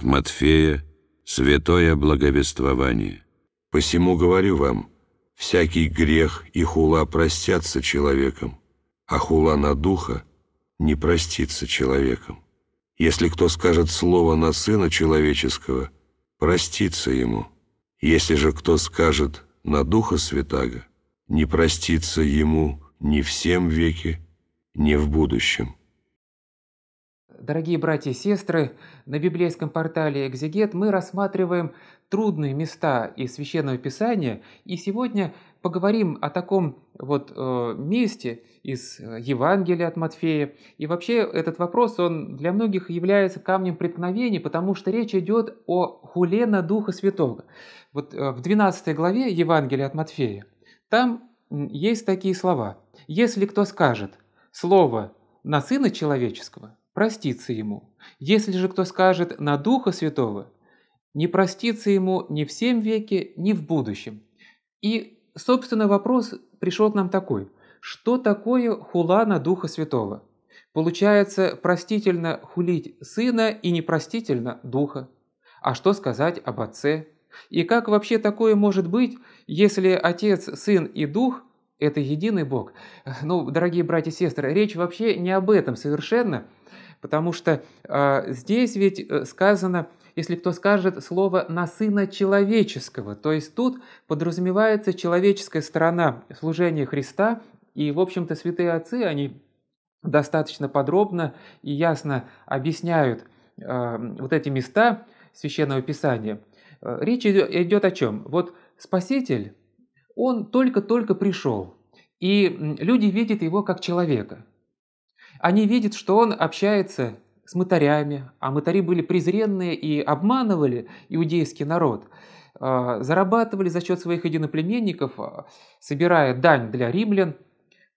От Матфея святое благовествование. Посему говорю вам, всякий грех и хула простятся человеком, а хула на духа не простится человеком. Если кто скажет слово на Сына Человеческого, простится ему. Если же кто скажет на Духа Святаго, не простится ему ни в всем веке, ни в будущем. Дорогие братья и сестры, на библейском портале «Экзегет» мы рассматриваем трудные места из Священного Писания, и сегодня поговорим о таком вот э, месте из э, Евангелия от Матфея. И вообще этот вопрос, он для многих является камнем преткновения, потому что речь идет о хуле на Духа Святого. Вот э, в 12 главе Евангелия от Матфея там есть такие слова. «Если кто скажет слово на Сына Человеческого, простится ему. Если же кто скажет «на Духа Святого», не простится ему ни в семь веке, ни в будущем. И, собственно, вопрос пришел к нам такой. Что такое хула на Духа Святого? Получается, простительно хулить сына и непростительно духа. А что сказать об отце? И как вообще такое может быть, если отец, сын и дух это единый Бог. Ну, дорогие братья и сестры, речь вообще не об этом совершенно, потому что э, здесь ведь э, сказано, если кто скажет слово «на Сына Человеческого», то есть тут подразумевается человеческая сторона служения Христа, и, в общем-то, святые отцы, они достаточно подробно и ясно объясняют э, вот эти места Священного Писания. Э, речь идет о чем? Вот Спаситель он только-только пришел, и люди видят его как человека. Они видят, что он общается с мытарями, а мытари были презренные и обманывали иудейский народ, а, зарабатывали за счет своих единоплеменников, а, собирая дань для римлян.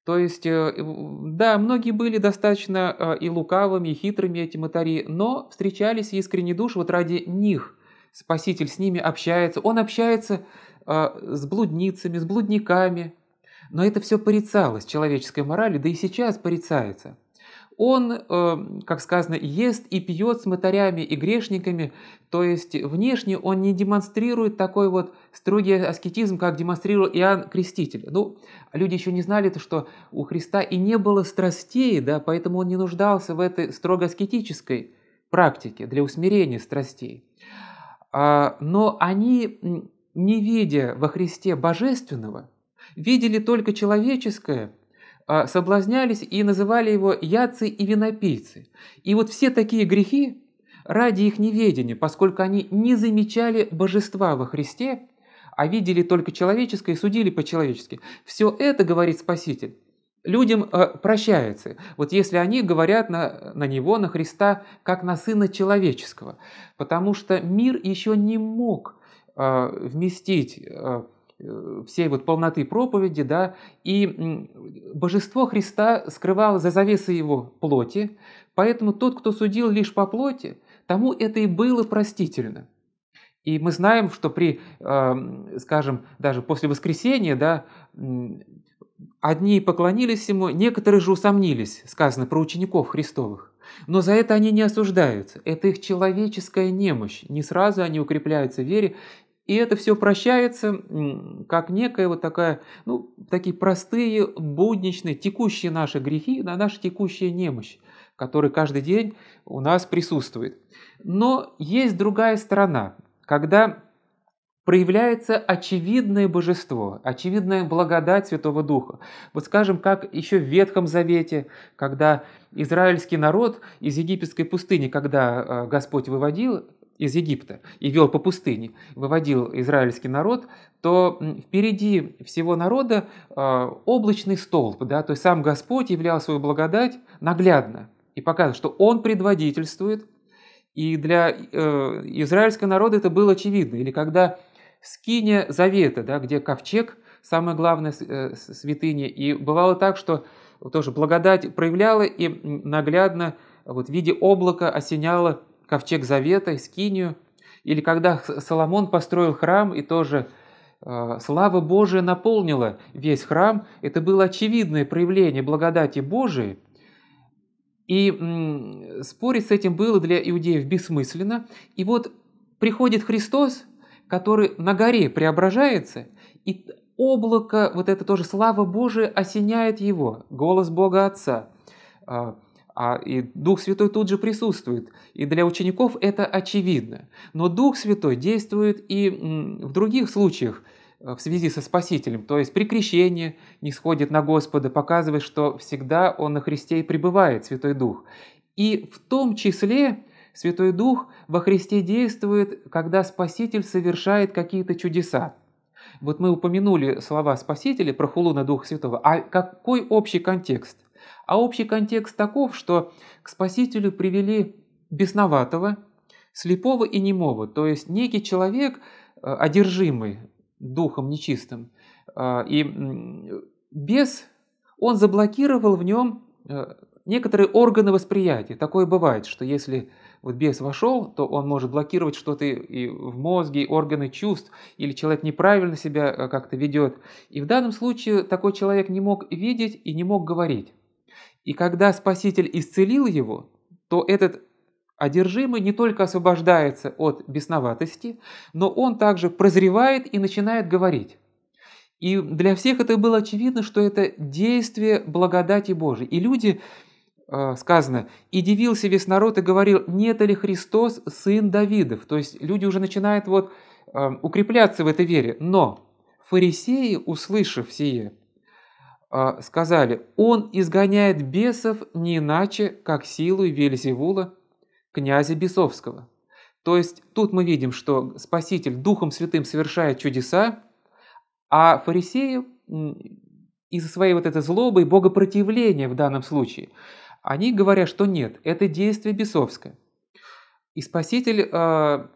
То есть, э, да, многие были достаточно э, и лукавыми, и хитрыми эти мытари, но встречались искренне душ вот ради них – Спаситель с ними общается. Он общается э, с блудницами, с блудниками. Но это все порицалось человеческой морали, да и сейчас порицается. Он, э, как сказано, ест и пьет с мотарями и грешниками, то есть внешне он не демонстрирует такой вот строгий аскетизм, как демонстрировал Иоанн Креститель. Ну, люди еще не знали, то, что у Христа и не было страстей, да, поэтому он не нуждался в этой строго аскетической практике для усмирения страстей. А, но они, не видя во Христе божественного, видели только человеческое, а, соблазнялись и называли его яцы и винопийцы. И вот все такие грехи ради их неведения, поскольку они не замечали божества во Христе, а видели только человеческое и судили по-человечески. Все это, говорит Спаситель, людям э, прощается. Вот если они говорят на, на него, на Христа, как на Сына Человеческого. Потому что мир еще не мог э, вместить э, всей вот полноты проповеди, да, и божество Христа скрывало за завесой его плоти, поэтому тот, кто судил лишь по плоти, тому это и было простительно. И мы знаем, что при, скажем, даже после воскресения, да, Одни поклонились ему, некоторые же усомнились, сказано про учеников Христовых. Но за это они не осуждаются. Это их человеческая немощь. Не сразу они укрепляются в вере. И это все прощается как некая вот такая, ну, такие простые, будничные, текущие наши грехи, на наша текущая немощь, которая каждый день у нас присутствует. Но есть другая сторона, когда проявляется очевидное божество, очевидная благодать Святого Духа. Вот скажем, как еще в Ветхом Завете, когда израильский народ из египетской пустыни, когда э, Господь выводил из Египта и вел по пустыне, выводил израильский народ, то впереди всего народа э, облачный столб, да, то есть сам Господь являл свою благодать наглядно и показывал, что Он предводительствует, и для э, израильского народа это было очевидно. Или когда скине завета, да, где ковчег, самая главная э, святыня. И бывало так, что тоже благодать проявляла и наглядно вот, в виде облака осеняла ковчег завета, скинию. Или когда Соломон построил храм, и тоже э, слава Божия наполнила весь храм, это было очевидное проявление благодати Божией. И спорить с этим было для иудеев бессмысленно. И вот приходит Христос, который на горе преображается, и облако, вот это тоже слава Божия осеняет его, голос Бога Отца. А, а и Дух Святой тут же присутствует. И для учеников это очевидно. Но Дух Святой действует и в других случаях э, в связи со Спасителем. То есть при крещении не сходит на Господа, показывая что всегда Он на Христе и пребывает, Святой Дух. И в том числе Святой Дух во Христе действует, когда Спаситель совершает какие-то чудеса. Вот мы упомянули слова Спасителя про Хулу на Духа Святого. А какой общий контекст? А общий контекст таков, что к Спасителю привели бесноватого, слепого и немого. То есть некий человек, э, одержимый духом нечистым. Э, и без он заблокировал в нем э, некоторые органы восприятия. Такое бывает, что если вот бес вошел, то он может блокировать что-то и в мозге, и органы чувств, или человек неправильно себя э, как-то ведет. И в данном случае такой человек не мог видеть и не мог говорить. И когда Спаситель исцелил его, то этот одержимый не только освобождается от бесноватости, но он также прозревает и начинает говорить. И для всех это было очевидно, что это действие благодати Божией. И люди Э, сказано, «И дивился весь народ и говорил, нет ли Христос, сын Давидов». То есть люди уже начинают вот эм, укрепляться в этой вере. Но фарисеи, услышав сие, э, сказали, «Он изгоняет бесов не иначе, как силой Вельзевула, князя бесовского». То есть тут мы видим, что Спаситель Духом Святым совершает чудеса, а фарисеи из-за своей вот этой злобы и богопротивления в данном случае – они говорят, что нет, это действие бесовское. И Спаситель, а,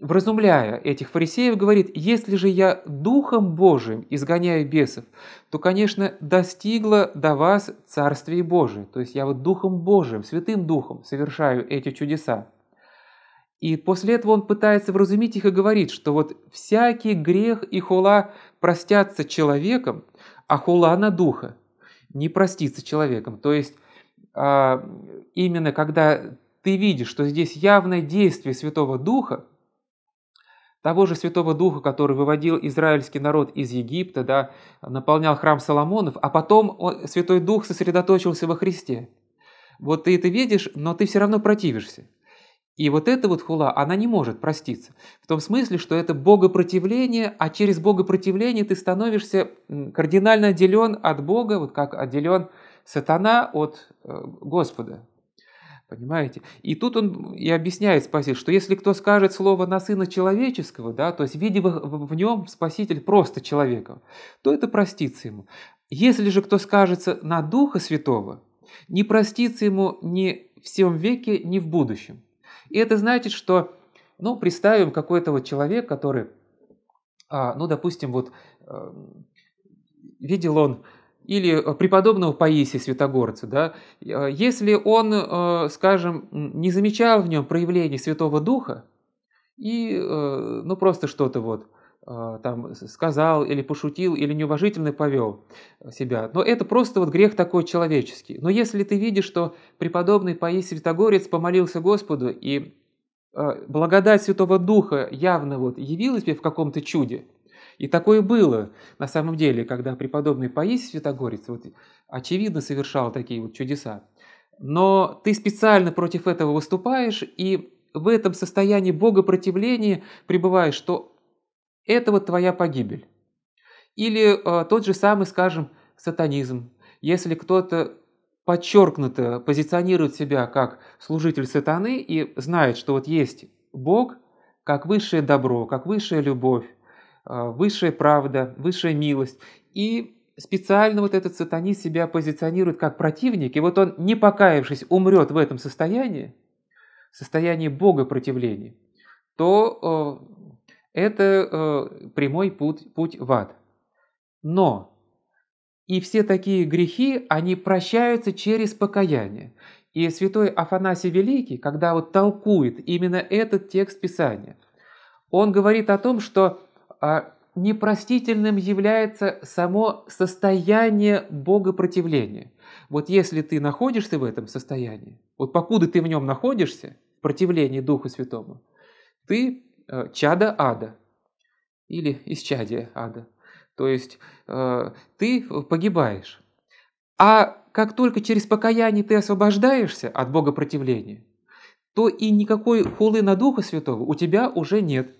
вразумляя этих фарисеев, говорит, если же я Духом Божиим изгоняю бесов, то, конечно, достигло до вас Царствие Божие. То есть я вот Духом Божиим, Святым Духом совершаю эти чудеса. И после этого он пытается вразумить их и говорит, что вот всякий грех и хула простятся человеком, а хула на духа не простится человеком. То есть а, именно когда ты видишь, что здесь явное действие Святого Духа, того же Святого Духа, который выводил израильский народ из Египта, да, наполнял храм Соломонов, а потом он, Святой Дух сосредоточился во Христе. Вот ты это видишь, но ты все равно противишься. И вот эта вот хула, она не может проститься. В том смысле, что это богопротивление, а через богопротивление ты становишься кардинально отделен от Бога, вот как отделен от сатана от э, Господа. Понимаете? И тут он и объясняет Спаситель, что если кто скажет слово на Сына Человеческого, да, то есть, видимо, в нем Спаситель просто человека, то это простится ему. Если же кто скажется на Духа Святого, не простится ему ни в всем веке, ни в будущем. И это значит, что, ну, представим какой-то вот человек, который, а, ну, допустим, вот э, видел он или э, преподобного Паисия Святогорца, да, э, если он, э, скажем, не замечал в нем проявления Святого Духа, и, ну, просто что-то вот там сказал или пошутил или неуважительно повел себя. Но это просто вот грех такой человеческий. Но если ты видишь, что преподобный Паисий Святогорец помолился Господу и благодать Святого Духа явно вот явилась тебе в каком-то чуде – и такое было на самом деле, когда преподобный Паисий Святогорец, вот, очевидно, совершал такие вот чудеса. Но ты специально против этого выступаешь и в этом состоянии богопротивления пребываешь, что это вот твоя погибель. Или э, тот же самый, скажем, сатанизм. Если кто-то подчеркнуто позиционирует себя как служитель сатаны и знает, что вот есть Бог как высшее добро, как высшая любовь, Э, высшая правда, высшая милость. И специально вот этот сатанист себя позиционирует как противник, и вот он, не покаявшись, умрет в этом состоянии, в состоянии Бога противления, то э, это э, прямой путь, путь в ад. Но и все такие грехи, они прощаются через покаяние. И святой Афанасий Великий, когда вот толкует именно этот текст Писания, он говорит о том, что а, непростительным является само состояние богопротивления. Вот если ты находишься в этом состоянии, вот покуда ты в нем находишься, в противлении Духу Святому, ты э, чада ада или исчадие ада. То есть э, ты погибаешь. А как только через покаяние ты освобождаешься от богопротивления, то и никакой хулы на Духа Святого у тебя уже нет –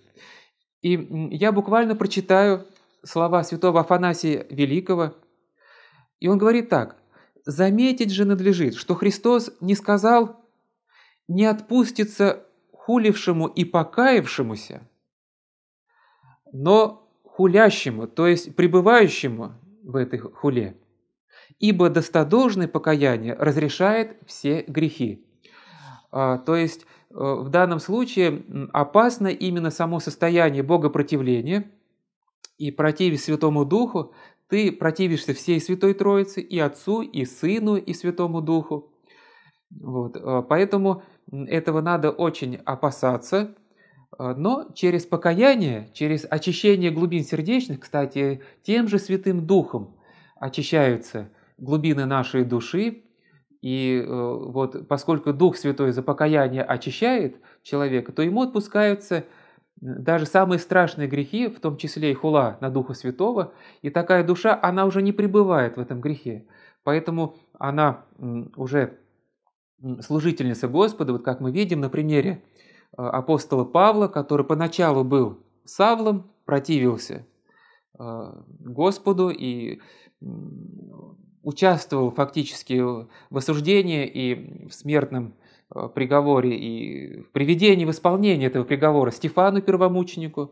и я буквально прочитаю слова святого Афанасия Великого. И он говорит так. «Заметить же надлежит, что Христос не сказал, не отпустится хулившему и покаявшемуся, но хулящему, то есть пребывающему в этой хуле. Ибо достодолжное покаяние разрешает все грехи». А, то есть в данном случае опасно именно само состояние богопротивления, и противясь Святому Духу, ты противишься всей Святой Троице, и Отцу, и Сыну, и Святому Духу. Вот. Э, поэтому этого надо очень опасаться, э, но через покаяние, через очищение глубин сердечных, кстати, тем же Святым Духом очищаются глубины нашей души, и э, вот поскольку Дух Святой за покаяние очищает человека, то ему отпускаются э, даже самые страшные грехи, в том числе и хула на Духа Святого, и такая душа, она уже не пребывает в этом грехе. Поэтому она уже служительница Господа, вот как мы видим на примере э, апостола Павла, который поначалу был Савлом, противился Господу и участвовал фактически в осуждении и в смертном э, приговоре и в приведении в исполнение этого приговора Стефану Первомученику.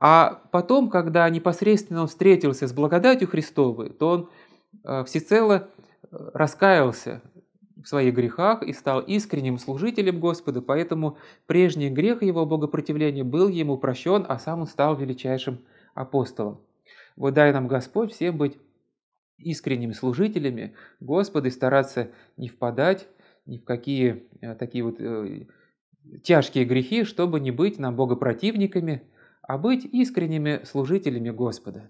А потом, когда непосредственно он встретился с благодатью Христовой, то он э, всецело э, раскаялся в своих грехах и стал искренним служителем Господа, поэтому прежний грех его богопротивления был ему прощен, а сам он стал величайшим апостолом. Вот дай нам Господь всем быть искренними служителями Господа и стараться не впадать ни в какие э, такие вот э, тяжкие грехи, чтобы не быть нам богопротивниками, а быть искренними служителями Господа.